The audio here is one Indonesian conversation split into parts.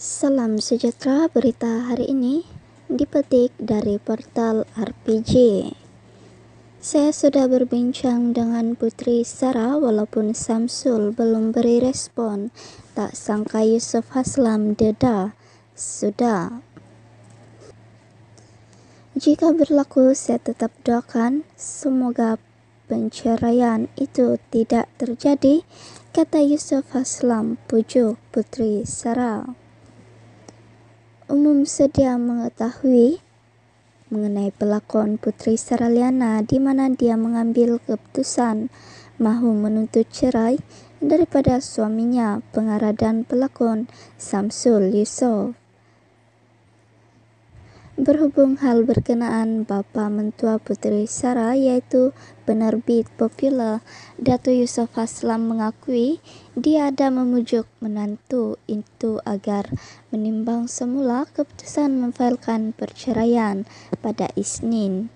Salam sejahtera berita hari ini dipetik dari portal RPG. Saya sudah berbincang dengan Putri Sarah walaupun Samsul belum beri respon. Tak sangka Yusuf Haslam deda. Sudah. Jika berlaku, saya tetap doakan semoga penceraian itu tidak terjadi, kata Yusuf Haslam pujuk Putri Sarah umum sedia mengetahui mengenai pelakon Putri Saraliana di mana dia mengambil keputusan mahu menuntut cerai daripada suaminya pengarah dan pelakon Samsul Yusof berhubung hal berkenaan Bapak Mentua Putri Sarah yaitu penerbit popular Datu Yusuf Haslam mengakui dia ada memujuk menantu itu agar menimbang semula keputusan memfailkan perceraian pada Isnin.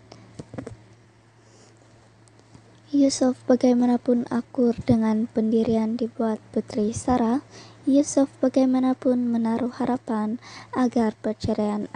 Yusuf bagaimanapun akur dengan pendirian dibuat Putri Sarah, Yusuf bagaimanapun menaruh harapan agar perceraian